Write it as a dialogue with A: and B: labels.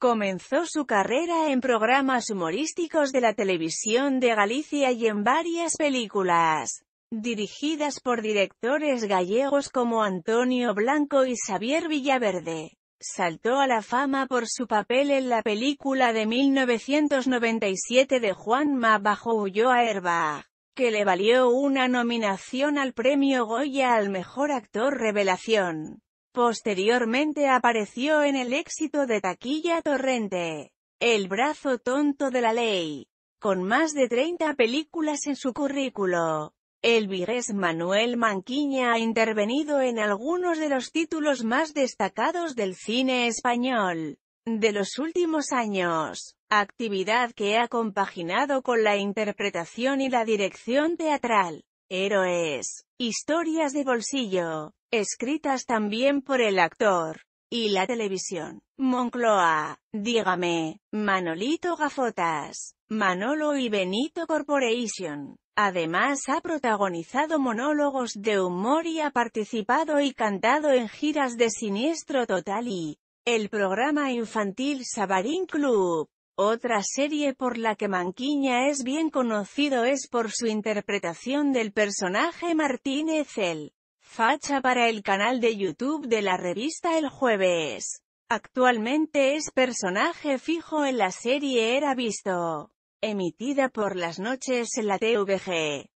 A: Comenzó su carrera en programas humorísticos de la televisión de Galicia y en varias películas, dirigidas por directores gallegos como Antonio Blanco y Xavier Villaverde. Saltó a la fama por su papel en la película de 1997 de Juanma bajo Ulloa Herba, que le valió una nominación al premio Goya al Mejor Actor Revelación. Posteriormente apareció en el éxito de taquilla Torrente, El brazo tonto de la ley, con más de 30 películas en su currículo. El virés Manuel Manquiña ha intervenido en algunos de los títulos más destacados del cine español de los últimos años, actividad que ha compaginado con la interpretación y la dirección teatral héroes, historias de bolsillo, escritas también por el actor. Y la televisión. Moncloa, dígame, Manolito Gafotas, Manolo y Benito Corporation. Además ha protagonizado monólogos de humor y ha participado y cantado en giras de Siniestro Total y el programa infantil Sabarín Club. Otra serie por la que Manquiña es bien conocido es por su interpretación del personaje Martínez el Facha para el canal de YouTube de la revista El Jueves. Actualmente es personaje fijo en la serie Era Visto, emitida por las noches en la TVG.